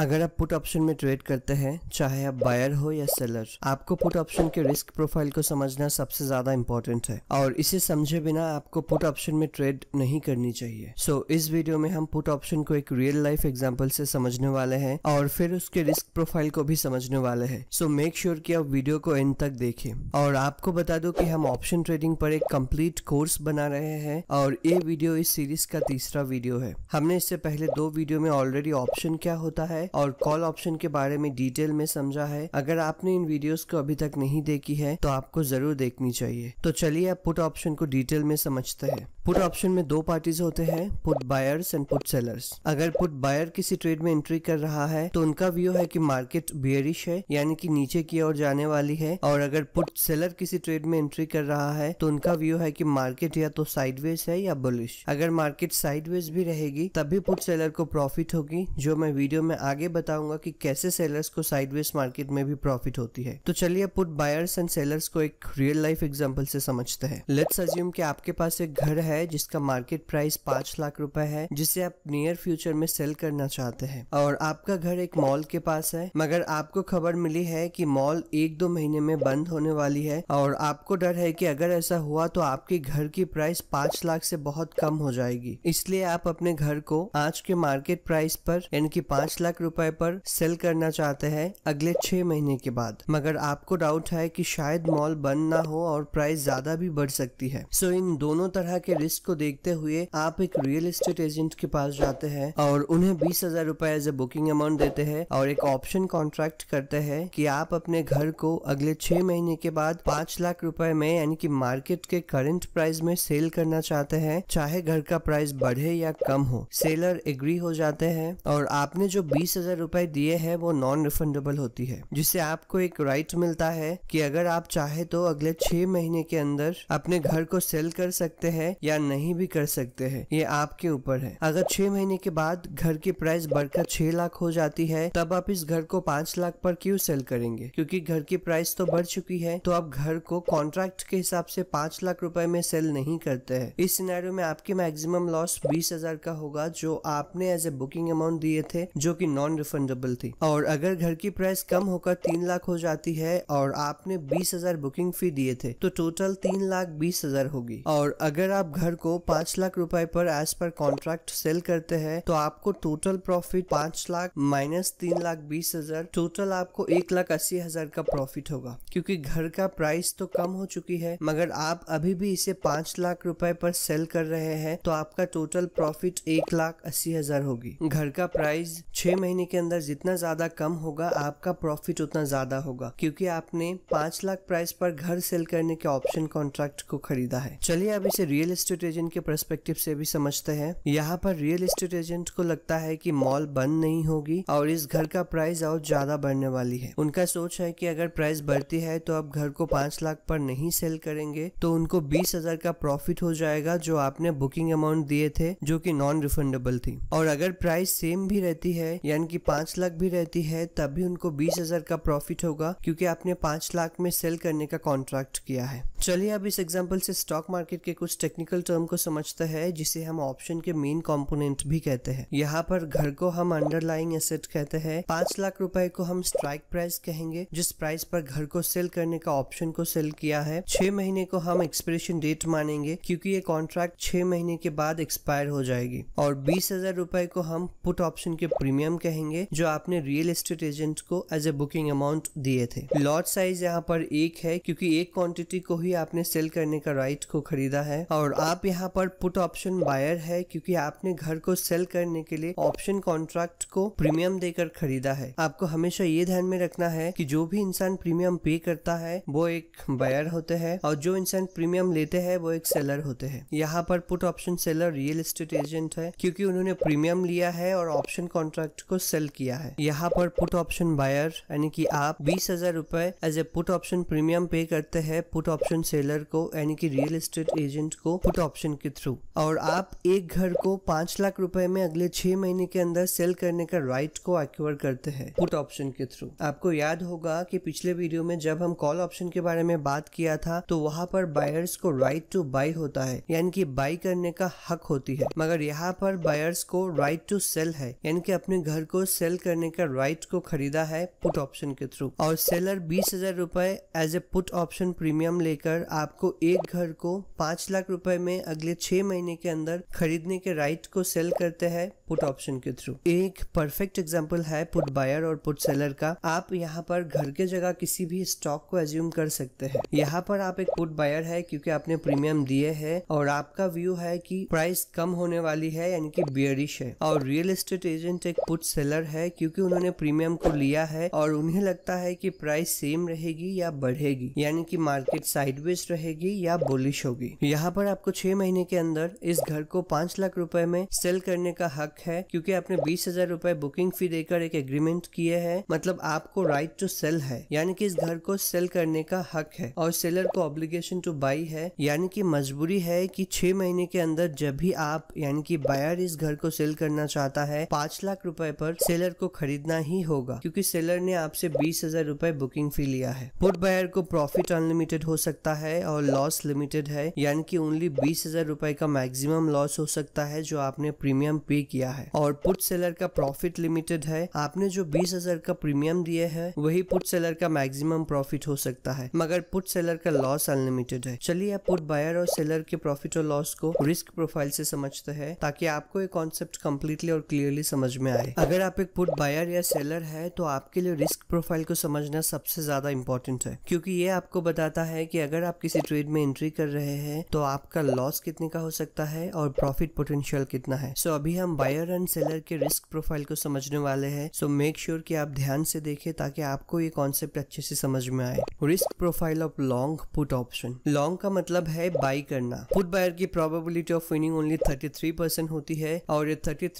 अगर आप put option में ट्रेड करते हैं चाहे आप बायर हो या सेलर आपको पुट ऑप्शन के रिस्क प्रोफाइल को समझना सबसे ज्यादा इम्पोर्टेंट है और इसे समझे बिना आपको पुट ऑप्शन में ट्रेड नहीं करनी चाहिए सो so, इस वीडियो में हम पुट ऑप्शन को एक रियल लाइफ एग्जाम्पल से समझने वाले हैं और फिर उसके रिस्क प्रोफाइल को भी समझने वाले हैं सो मेक श्योर की आप वीडियो को एंड तक देखें और आपको बता दो की हम ऑप्शन ट्रेडिंग पर एक कम्प्लीट कोर्स बना रहे हैं और ये वीडियो इस सीरीज का तीसरा वीडियो है हमने इससे पहले दो वीडियो में ऑलरेडी ऑप्शन क्या होता है और कॉल ऑप्शन के बारे में डिटेल में समझा है अगर आपने इन वीडियोस को अभी तक नहीं देखी है तो आपको जरूर देखनी चाहिए तो चलिए आप पुट ऑप्शन को डिटेल में समझते हैं पुट ऑप्शन में दो पार्टीज होते हैं put buyers and put sellers अगर पुट बायर किसी ट्रेड में एंट्री कर रहा है तो उनका व्यू है कि मार्केट बियरिश है यानी कि नीचे की ओर जाने वाली है और अगर पुट सेलर किसी ट्रेड में एंट्री कर रहा है तो उनका व्यू है कि मार्केट या तो साइडवेज है या बुलिश अगर मार्केट साइडवेज भी रहेगी तभी पुट सेलर को प्रॉफिट होगी जो मैं वीडियो में आगे आगे बताऊंगा कि कैसे सेलर्स को साइडवेज मार्केट में भी प्रॉफिट होती है तो चलिए पुट बायर्स एंड सेलर्स को एक रियल लाइफ एग्जाम्पल से समझते हैं लेट्स अज्यूम कि आपके पास एक घर है जिसका मार्केट प्राइस पांच लाख रुपए है जिसे आप नियर फ्यूचर में सेल करना चाहते हैं और आपका घर एक मॉल के पास है मगर आपको खबर मिली है कि मॉल एक दो महीने में बंद होने वाली है और आपको डर है कि अगर ऐसा हुआ तो आपके घर की प्राइस पांच लाख से बहुत कम हो जाएगी इसलिए आप अपने घर को आज के मार्केट प्राइस पर यानी कि पांच लाख लाख रुपए पर सेल करना चाहते हैं अगले छह महीने के बाद मगर आपको डाउट है कि शायद मॉल बंद ना हो और प्राइस ज्यादा भी बढ़ सकती है सो इन दोनों तरह के रिस्क को देखते हुए आप एक रियल एस्टेट एजेंट के पास जाते हैं और उन्हें बीस हजार रूपए एज ए बुकिंग अमाउंट देते हैं और एक ऑप्शन कॉन्ट्रैक्ट करते हैं कि आप अपने घर को अगले छह महीने के बाद पांच लाख रुपए में यानी कि मार्केट के करंट प्राइस में सेल करना चाहते हैं चाहे घर का प्राइस बढ़े या कम हो सेलर एग्री हो जाते हैं और आपने जो बीस बीस हजार रूपए दिए है वो नॉन रिफंडेबल होती है जिससे आपको एक राइट मिलता है कि अगर आप चाहे तो अगले छह महीने के अंदर अपने घर को सेल कर सकते हैं या नहीं भी कर सकते हैं ये आपके ऊपर है अगर छह महीने के बाद घर की प्राइस बढ़कर छह लाख हो जाती है तब आप इस घर को पांच लाख पर क्यों सेल करेंगे क्योंकि घर की प्राइस तो बढ़ चुकी है तो आप घर को कॉन्ट्रैक्ट के हिसाब से पांच लाख रुपए में सेल नहीं करते हैं इस सिनेरियो में आपकी मैक्सिमम लॉस बीस हजार का होगा जो आपने एज ए बुकिंग अमाउंट दिए थे जो की नॉन रिफंडेबल थी और अगर घर की प्राइस कम होकर तीन लाख हो जाती है और आपने बीस हजार बुकिंग फी दिए थे तो टोटल तीन लाख बीस हजार होगी और अगर आप घर को पांच लाख रुपए पर एज पर कॉन्ट्रैक्ट सेल करते हैं तो आपको टोटल प्रॉफिट पांच लाख माइनस तीन लाख बीस हजार टोटल आपको एक लाख अस्सी हजार का प्रॉफिट होगा क्योंकि घर का प्राइस तो कम हो चुकी है मगर आप अभी भी इसे पांच लाख रुपए पर सेल कर रहे हैं तो आपका टोटल प्रॉफिट एक लाख अस्सी हजार होगी घर का प्राइस छह महीने महीने के अंदर जितना ज़्यादा कम होगा आपका प्रॉफिट उतना ज़्यादा होगा क्योंकि आपने पांच लाख प्राइस पर घर सेल करने के ऑप्शन कॉन्ट्रैक्ट को खरीदा है चलिए अब इसे रियल एस्टेट एजेंट के परस्पेक्टिव से भी समझते हैं यहाँ पर रियल एस्टेट एजेंट को लगता है की मॉल बंद नहीं होगी और इस घर का प्राइस और ज्यादा बढ़ने वाली है उनका सोच है की अगर प्राइस बढ़ती है तो आप घर को पांच लाख पर नहीं सेल करेंगे तो उनको बीस हजार का प्रॉफिट हो जाएगा जो आपने बुकिंग अमाउंट दिए थे जो की नॉन रिफंडेबल थी और अगर प्राइस सेम भी रहती है यानी टन की पांच लाख भी रहती है तभी उनको बीस हजार का प्रॉफिट होगा क्योंकि आपने पांच लाख में सेल करने का कॉन्ट्रैक्ट किया है चलिए अब इस एग्जाम्पल से स्टॉक मार्केट के कुछ टेक्निकल टर्म को समझते हैं जिसे हम ऑप्शन के मेन कॉम्पोनेंट भी कहते हैं यहाँ पर घर को हम अंडरलाइंग एसेट कहते हैं पांच लाख रुपए को हम स्ट्राइक प्राइस कहेंगे जिस प्राइस पर घर को सेल करने का ऑप्शन को सेल किया है छह महीने को हम एक्सपायरेशन डेट मानेंगे क्योंकि ये कॉन्ट्रैक्ट छह महीने के बाद एक्सपायर हो जाएगी और बीस हजार रुपए को हम पुट ऑप्शन के प्रीमियम कहेंगे कहेंगे जो आपने रियल एस्टेट एजेंट को एज ए बुकिंग अमाउंट दिए थे लॉट साइज यहाँ पर एक है क्योंकि एक क्वांटिटी को ही आपने सेल करने का राइट को खरीदा है और आप यहाँ पर पुट ऑप्शन बायर है क्योंकि आपने घर को सेल करने के लिए ऑप्शन कॉन्ट्रैक्ट को प्रीमियम देकर खरीदा है आपको हमेशा ये ध्यान में रखना है कि जो भी इंसान प्रीमियम पे करता है वो एक बायर होते हैं और जो इंसान प्रीमियम लेते हैं वो एक सेलर होते हैं यहाँ पर put option seller real estate agent है क्योंकि उन्होंने प्रीमियम लिया है और ऑप्शन कॉन्ट्रैक्ट को सेल किया है यहाँ पर पुट ऑप्शन बायर यानी कि आप बीस हजार रूपए as a put option premium pay करते हैं पुट ऑप्शन सेलर को यानी कि रियल एस्टेट एजेंट को पुट ऑप्शन के थ्रू और आप एक घर को पांच लाख रूपए में अगले छह महीने के अंदर सेल करने का राइट को एक्वर करते हैं पुट ऑप्शन के थ्रू आपको याद होगा कि पिछले वीडियो में जब हम कॉल ऑप्शन के बारे में बात किया था तो वहाँ पर बायर्स को राइट टू बाई होता है यानी कि बाई करने का हक होती है मगर यहाँ पर बायर्स को राइट टू सेल है यानी कि अपने घर को सेल करने का राइट को खरीदा है पुट ऑप्शन के थ्रू और सेलर बीस हजार रुपए as a put option premium लेकर आपको एक घर को पांच लाख रुपए में अगले छह महीने के अंदर खरीदने के राइट को सेल करते हैं पुट ऑप्शन के थ्रू एक परफेक्ट एग्जाम्पल है पुट बायर और पुट सेलर का आप यहाँ पर घर के जगह किसी भी स्टॉक को एज्यूम कर सकते हैं यहाँ पर आप एक पुट बायर है क्योंकि आपने प्रीमियम दिए है और आपका व्यू है की प्राइस कम होने वाली है यानी कि बियरिश है और रियल एस्टेट एजेंट एक पुट सेलर है क्योंकि उन्होंने प्रीमियम को लिया है और उन्हें लगता है कि प्राइस सेम रहेगी या बढ़ेगी यानी कि मार्केट साइडवेज रहेगी या बोलिश होगी यहाँ पर आपको छह महीने के अंदर इस घर को पांच लाख रुपए में सेल करने का हक है क्योंकि आपने बीस हजार रूपए बुकिंग फी देकर एक एग्रीमेंट किए है मतलब आपको राइट टू सेल है यानी कि इस घर को सेल करने का हक है और सेलर को ऑब्लिगेशन टू बाई है यानी कि मजबूरी है कि छह महीने के अंदर जब भी आप यानी कि बायर इस घर को सेल करना चाहता है पांच लाख रुपए पर सेलर को खरीदना ही होगा क्योंकि सेलर ने आपसे बीस हजार रूपए बुकिंग फी लिया है पुट बायर को प्रॉफिट अनलिमिटेड हो सकता है और लॉस लिमिटेड है यानी कि ओनली बीस हजार रूपए का मैक्सिमम लॉस हो सकता है जो आपने प्रीमियम पे किया है और पुट सेलर का प्रॉफिट लिमिटेड है आपने जो बीस हजार का प्रीमियम दिए है वही पुट सेलर का मैक्सिमम प्रॉफिट हो सकता है मगर पुट सेलर का लॉस अनलिमिटेड है चलिए आप पुट बायर और सेलर के प्रॉफिट और लॉस को रिस्क प्रोफाइल से समझते हैं ताकि आपको ये कॉन्सेप्ट कम्प्लीटली और क्लियरली समझ में आए अगर आप एक पुट बायर या सेलर है तो आपके लिए रिस्क प्रोफाइल को समझना सबसे ज्यादा इम्पोर्टेंट है क्योंकि ये आपको बताता है कि अगर आप किसी ट्रेड में एंट्री कर रहे हैं तो आपका लॉस कितने का हो सकता है और प्रॉफिट पोटेंशियल कितना है सो so, अभी हम बायर एंड सेलर के रिस्क प्रोफाइल को समझने वाले हैं सो मेक श्योर कि आप ध्यान से देखें ताकि आपको ये कॉन्सेप्ट अच्छे से समझ में आए risk profile of long put option long का मतलब है बाई करना पुट बायर की probability of winning only thirty होती है और ये थर्टी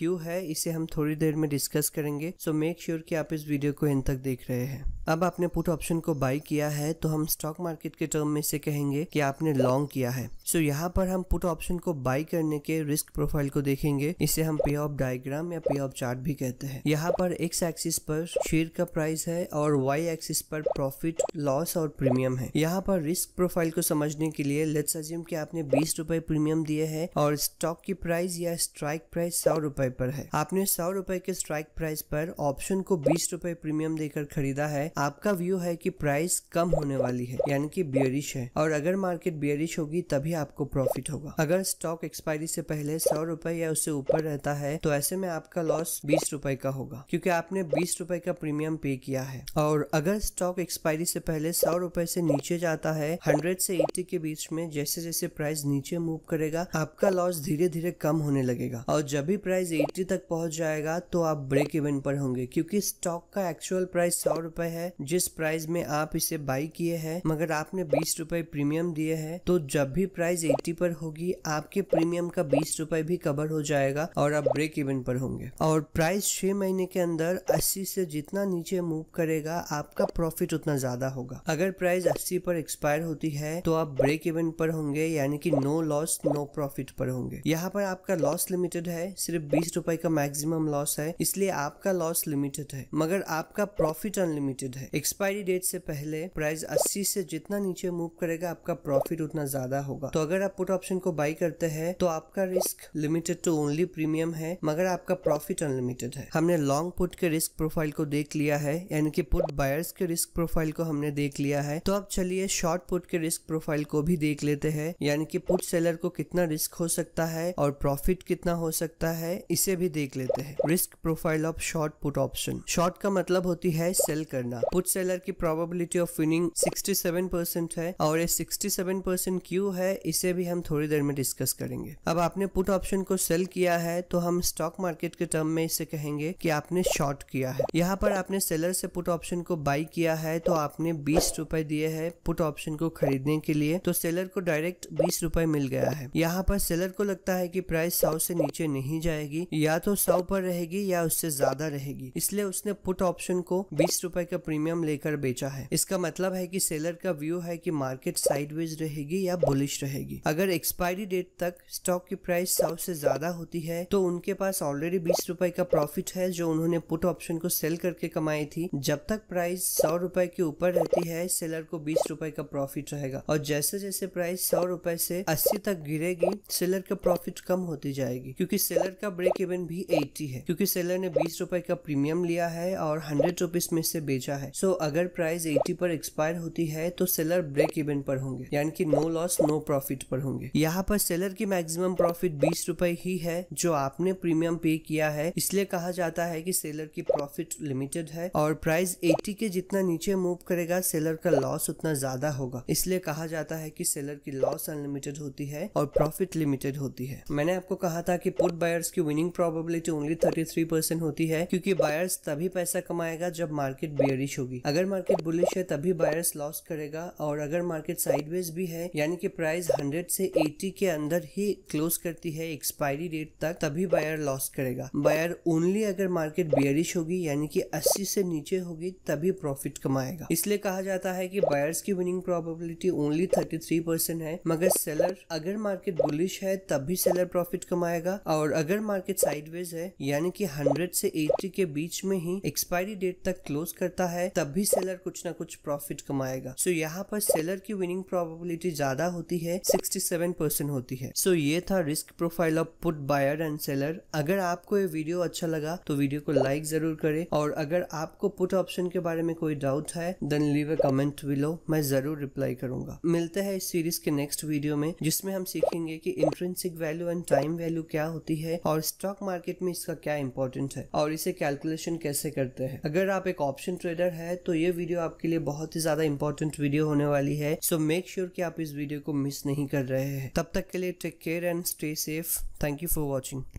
क्यों है इसे हम थोड़ी देर में डिस्कस करेंगे सो मेक श्योर कि आप इस वीडियो को इन तक देख रहे हैं अब आपने पुट ऑप्शन को बाई किया है तो हम स्टॉक मार्केट के टर्म में से कहेंगे कि आपने लॉन्ग किया है सो so, यहाँ पर हम पुट ऑप्शन को बाई करने के रिस्क प्रोफाइल को देखेंगे इसे हम पे ऑफ डायग्राम या पे ऑफ चार्ट भी कहते हैं यहाँ पर एक्स एक्सिस पर शेयर का प्राइस है और वाई एक्सिस पर प्रॉफिट लॉस और प्रीमियम है यहाँ पर रिस्क प्रोफाइल को समझने के लिए लेट्स अज्यूम कि आपने बीस रुपए प्रीमियम दिए है और स्टॉक की प्राइस या स्ट्राइक प्राइस सौ रुपए पर है आपने सौ रुपए के स्ट्राइक प्राइस पर ऑप्शन को बीस रुपए प्रीमियम देकर खरीदा है आपका व्यू है कि प्राइस कम होने वाली है यानी कि बियरिश है और अगर मार्केट बियरिश होगी तभी आपको प्रॉफिट होगा अगर स्टॉक एक्सपायरी से पहले सौ रुपए या उससे ऊपर रहता है तो ऐसे में आपका लॉस बीस रुपए का होगा क्योंकि आपने बीस रुपए का प्रीमियम पे किया है और अगर स्टॉक एक्सपायरी से पहले सौ रुपए से नीचे जाता है हंड्रेड से एट्टी के बीच में जैसे जैसे प्राइस नीचे मूव करेगा आपका लॉस धीरे धीरे कम होने लगेगा और जब भी प्राइस एट्टी तक पहुंच जाए जाएगा तो आप ब्रेक इवन पर होंगे क्योंकि स्टॉक का एक्चुअल प्राइस सौ रुपए है जिस प्राइस में आप इसे बाई किए हैं मगर आपने बीस रुपए प्रीमियम दिए हैं तो जब भी प्राइस एट्टी पर होगी आपके प्रीमियम का बीस रुपए भी कवर हो जाएगा और आप ब्रेक इवन पर होंगे और प्राइस छह महीने के अंदर अस्सी से जितना नीचे मूव करेगा आपका प्रॉफिट उतना ज्यादा होगा अगर प्राइस अस्सी पर एक्सपायर होती है तो आप ब्रेक इवन पर होंगे यानी कि नो लॉस नो प्रॉफिट पर होंगे यहाँ पर आपका लॉस लिमिटेड है सिर्फ बीस रुपए का मैक्सिमम मैक्सिमम लॉस है इसलिए आपका लॉस लिमिटेड है मगर आपका प्रॉफिट अनलिमिटेड है एक्सपायरी डेट से पहले प्राइस अस्सी से जितना नीचे मूव करेगा आपका प्रॉफिट उतना ज्यादा होगा तो अगर आप पुट ऑप्शन को बाई करते हैं तो आपका risk limited to only premium है मगर आपका प्रॉफिट अनलिमिटेड है हमने लॉन्ग पुट के रिस्क प्रोफाइल को देख लिया है यानी कि पुट बायर्स के रिस्क प्रोफाइल को हमने देख लिया है तो अब चलिए शॉर्ट पुट के रिस्क प्रोफाइल को भी देख लेते हैं यानी कि पुट सेलर को कितना रिस्क हो सकता है और प्रॉफिट कितना हो सकता है इसे भी देख लेते हैं है risk profile of short put option short का मतलब होती है सेल करना पुट सेलर की प्रोबेबिलिटी ऑफ विनिंग 67 परसेंट है और ये 67 परसेंट क्यों है इसे भी हम थोड़ी देर में डिस्कस करेंगे अब आपने पुट ऑप्शन को सेल किया है तो हम स्टॉक मार्केट के टर्म में इसे कहेंगे की आपने शॉर्ट किया है यहाँ पर आपने सेलर से पुट ऑप्शन को बाई किया है तो आपने बीस रूपए दिए है पुट ऑप्शन को खरीदने के लिए तो सेलर को डायरेक्ट बीस रूपए मिल गया है यहाँ पर सेलर को लगता है की प्राइस सौ से नीचे नहीं जाएगी या तो सौ पर बराबर रहेगी या उससे ज्यादा रहेगी इसलिए उसने पुट ऑप्शन को बीस रुपए का प्रीमियम लेकर बेचा है इसका मतलब है कि सेलर का व्यू है कि मार्केट साइडवेज रहेगी या बुलिश रहेगी अगर एक्सपायरी डेट तक स्टॉक की प्राइस सौ से ज्यादा होती है तो उनके पास ऑलरेडी बीस रुपए का प्रॉफिट है जो उन्होंने पुट ऑप्शन को सेल करके कमाई थी जब तक प्राइस सौ रुपए के ऊपर रहती है सेलर को बीस रुपए का प्रॉफिट रहेगा और जैसे जैसे प्राइस सौ रुपए से अस्सी तक गिरेगी सेलर का प्रॉफिट कम होती जाएगी क्योंकि सेलर का ब्रेक इवन भी फिफ्टी है क्योंकि सेलर ने बीस रुपए का प्रीमियम लिया है और हंड्रेड रुपीज में से बेचा है सो अगर प्राइस एटी पर एक्सपायर होती है तो सेलर ब्रेक इवन पर होंगे यानी कि नो लॉस नो प्रॉफिट पर होंगे यहाँ पर सेलर की मैक्सिमम प्रॉफिट बीस रुपए ही है जो आपने प्रीमियम पे किया है इसलिए कहा जाता है कि सेलर की प्रॉफिट लिमिटेड है और प्राइस 80 के जितना नीचे मूव करेगा सेलर का लॉस उतना ज्यादा होगा इसलिए कहा जाता है कि सेलर की लॉस अनलिमिटेड होती है और प्रॉफिट लिमिटेड होती है मैंने आपको कहा था कि पुट बायर्स की winning probability only only 33 percent होती है क्योंकि बायर्स तभी पैसा कमाएगा जब मार्केट बियरिश होगी अगर मार्केट बुलिश है तभी बायर्स लॉस करेगा और अगर मार्केट साइडवेज भी है यानी कि प्राइस 100 से 80 के अंदर ही क्लोज करती है एक्सपायरी डेट तक तभी बायर लॉस करेगा बायर ओनली अगर मार्केट बियरिश होगी यानी कि अस्सी से नीचे होगी तभी प्रॉफिट कमाएगा इसलिए कहा जाता है की बायर्स की विनिंग प्रॉबिलिटी ओनली थर्टी है मगर सेलर अगर मार्केट बुलिश है तभी सेलर प्रॉफिट कमाएगा और अगर मार्केट साइडवेज है यानी कि 100 से 80 के बीच में ही एक्सपायरी डेट तक क्लोज करता है तब भी सेलर कुछ ना कुछ प्रॉफिट कमाएगा सो so, यहाँ पर सेलर की विनिंग प्रोबेबिलिटी ज्यादा होती है 67 परसेंट होती है सो so, ये था risk profile of put buyer and seller अगर आपको ये वीडियो अच्छा लगा तो वीडियो को लाइक जरूर करे और अगर आपको पुट ऑप्शन के बारे में कोई डाउट है then leave a comment below मैं जरूर रिप्लाई करूंगा मिलते हैं इस सीरीज के नेक्स्ट वीडियो में जिसमें हम सीखेंगे कि intrinsic value and time value क्या होती है और स्टॉक मार्केट में इसका का क्या इंपॉर्टेंस है और इसे कैलकुलेशन कैसे करते हैं अगर आप एक ऑप्शन ट्रेडर है तो ये वीडियो आपके लिए बहुत ही ज्यादा इंपॉर्टेंट वीडियो होने वाली है सो मेक श्योर की आप इस वीडियो को मिस नहीं कर रहे हैं तब तक के लिए take care and stay safe thank you for watching